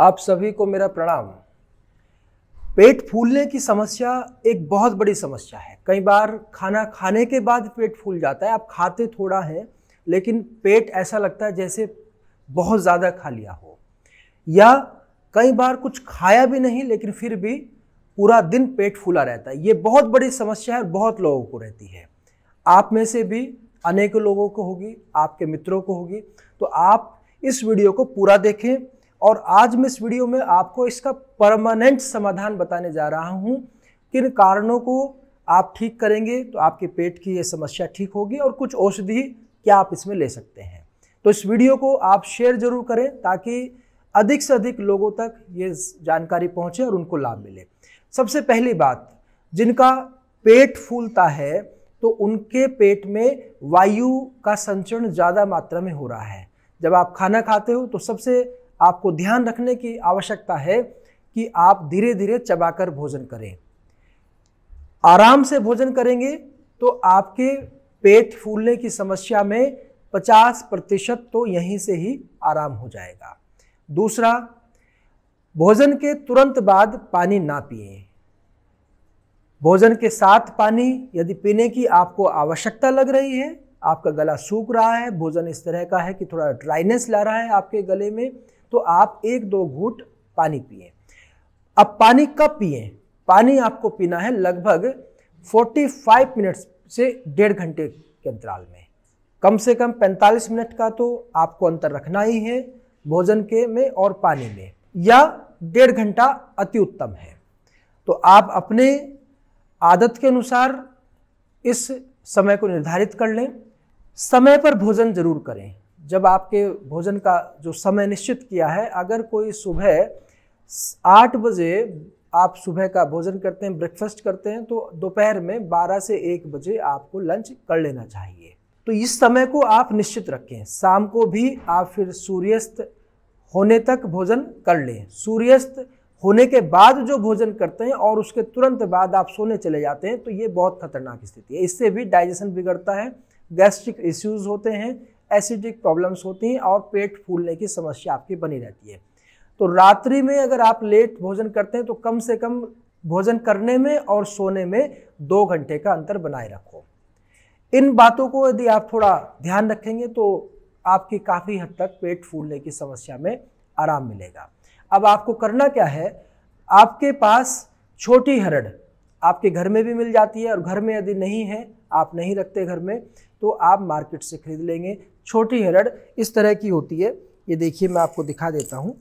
आप सभी को मेरा प्रणाम पेट फूलने की समस्या एक बहुत बड़ी समस्या है कई बार खाना खाने के बाद पेट फूल जाता है आप खाते थोड़ा है लेकिन पेट ऐसा लगता है जैसे बहुत ज़्यादा खा लिया हो या कई बार कुछ खाया भी नहीं लेकिन फिर भी पूरा दिन पेट फूला रहता है ये बहुत बड़ी समस्या है बहुत लोगों को रहती है आप में से भी अनेक लोगों को होगी आपके मित्रों को होगी तो आप इस वीडियो को पूरा देखें और आज मैं इस वीडियो में आपको इसका परमानेंट समाधान बताने जा रहा हूँ किन कारणों को आप ठीक करेंगे तो आपके पेट की ये समस्या ठीक होगी और कुछ औषधि क्या आप इसमें ले सकते हैं तो इस वीडियो को आप शेयर जरूर करें ताकि अधिक से अधिक लोगों तक ये जानकारी पहुंचे और उनको लाभ मिले सबसे पहली बात जिनका पेट फूलता है तो उनके पेट में वायु का संचरण ज़्यादा मात्रा में हो रहा है जब आप खाना खाते हो तो सबसे आपको ध्यान रखने की आवश्यकता है कि आप धीरे धीरे चबाकर भोजन करें आराम से भोजन करेंगे तो आपके पेट फूलने की समस्या में पचास प्रतिशत तो यहीं से ही आराम हो जाएगा दूसरा भोजन के तुरंत बाद पानी ना पिए भोजन के साथ पानी यदि पीने की आपको आवश्यकता लग रही है आपका गला सूख रहा है भोजन इस तरह का है कि थोड़ा ड्राइनेस ला रहा है आपके गले में तो आप एक दो घूट पानी पिए अब पानी कब पिए पानी आपको पीना है लगभग 45 मिनट्स से डेढ़ घंटे के अंतराल में कम से कम 45 मिनट का तो आपको अंतर रखना ही है भोजन के में और पानी में या डेढ़ घंटा अति उत्तम है तो आप अपने आदत के अनुसार इस समय को निर्धारित कर लें समय पर भोजन जरूर करें जब आपके भोजन का जो समय निश्चित किया है अगर कोई सुबह आठ बजे आप सुबह का भोजन करते हैं ब्रेकफास्ट करते हैं तो दोपहर में 12 से 1 बजे आपको लंच कर लेना चाहिए तो इस समय को आप निश्चित रखें शाम को भी आप फिर सूर्यास्त होने तक भोजन कर लें सूर्यास्त होने के बाद जो भोजन करते हैं और उसके तुरंत बाद आप सोने चले जाते हैं तो ये बहुत खतरनाक स्थिति है इससे भी डाइजेशन बिगड़ता है गैस्ट्रिक इश्यूज होते हैं एसिडिक प्रॉब्लम्स होती हैं और पेट फूलने की समस्या आपकी बनी रहती है तो रात्रि में अगर आप लेट भोजन करते हैं तो कम से कम भोजन करने में और सोने में दो घंटे का अंतर बनाए रखो इन बातों को यदि आप थोड़ा ध्यान रखेंगे तो आपकी काफ़ी हद तक पेट फूलने की समस्या में आराम मिलेगा अब आपको करना क्या है आपके पास छोटी हरड़ आपके घर में भी मिल जाती है और घर में यदि नहीं है आप नहीं रखते घर में तो आप मार्केट से खरीद लेंगे छोटी हरड़ इस तरह की होती है ये देखिए मैं आपको दिखा देता हूँ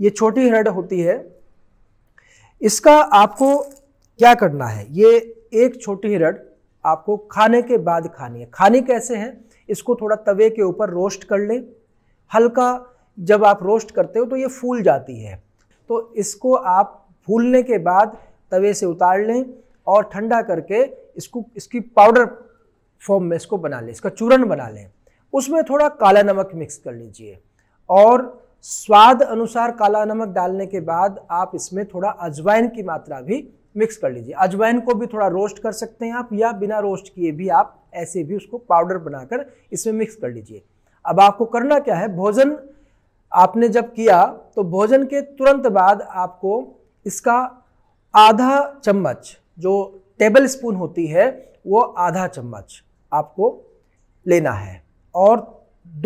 ये छोटी हरड़ होती है इसका आपको क्या करना है ये एक छोटी हरड़ आपको खाने के बाद खानी है खानी कैसे है इसको थोड़ा तवे के ऊपर रोस्ट कर लें हल्का जब आप रोस्ट करते हो तो ये फूल जाती है तो इसको आप फूलने के बाद तवे से उतार लें और ठंडा करके इसको इसकी पाउडर फॉर्म में इसको बना लें इसका चूरण बना लें उसमें थोड़ा काला नमक मिक्स कर लीजिए और स्वाद अनुसार काला नमक डालने के बाद आप इसमें थोड़ा अजवाइन की मात्रा भी मिक्स कर लीजिए अजवाइन को भी थोड़ा रोस्ट कर सकते हैं आप या बिना रोस्ट किए भी आप ऐसे भी उसको पाउडर बनाकर इसमें मिक्स कर लीजिए अब आपको करना क्या है भोजन आपने जब किया तो भोजन के तुरंत बाद आपको इसका आधा चम्मच जो टेबल स्पून होती है वो आधा चम्मच आपको लेना है और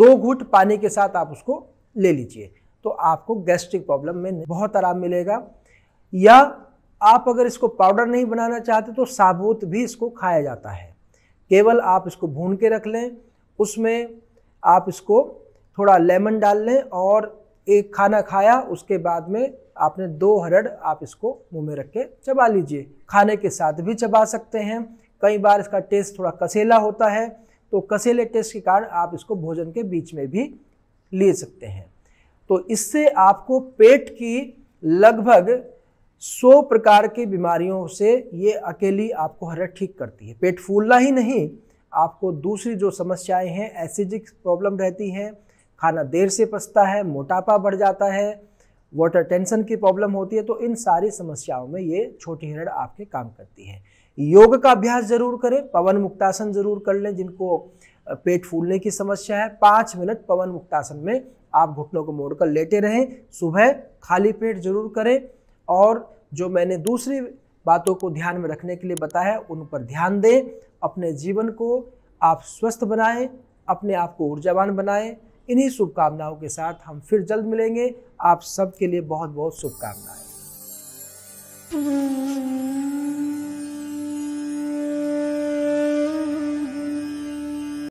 दो घुट पानी के साथ आप उसको ले लीजिए तो आपको गैस्ट्रिक प्रॉब्लम में बहुत आराम मिलेगा या आप अगर इसको पाउडर नहीं बनाना चाहते तो साबुत भी इसको खाया जाता है केवल आप इसको भून के रख लें उसमें आप इसको थोड़ा लेमन डाल लें और एक खाना खाया उसके बाद में आपने दो हरड़ आप इसको मुंह में रख के चबा लीजिए खाने के साथ भी चबा सकते हैं कई बार इसका टेस्ट थोड़ा कसेला होता है तो कसेले टेस्ट के कारण आप इसको भोजन के बीच में भी ले सकते हैं तो इससे आपको पेट की लगभग सौ प्रकार की बीमारियों से ये अकेली आपको हर ठीक करती है पेट फूलना ही नहीं आपको दूसरी जो समस्याएं हैं एसिडिक प्रॉब्लम रहती हैं खाना देर से पसता है मोटापा बढ़ जाता है वाटर टेंशन की प्रॉब्लम होती है तो इन सारी समस्याओं में ये छोटी हिरण आपके काम करती है योग का अभ्यास जरूर करें पवन मुक्तासन जरूर कर लें जिनको पेट फूलने की समस्या है पाँच मिनट पवन मुक्तासन में आप घुटनों को मोड़कर लेटे रहें सुबह खाली पेट जरूर करें और जो मैंने दूसरी बातों को ध्यान में रखने के लिए बताया उन पर ध्यान दें अपने जीवन को आप स्वस्थ बनाएं अपने आप को ऊर्जावान बनाएं इन्हीं शुभकामनाओं के साथ हम फिर जल्द मिलेंगे आप सबके लिए बहुत बहुत शुभकामनाएं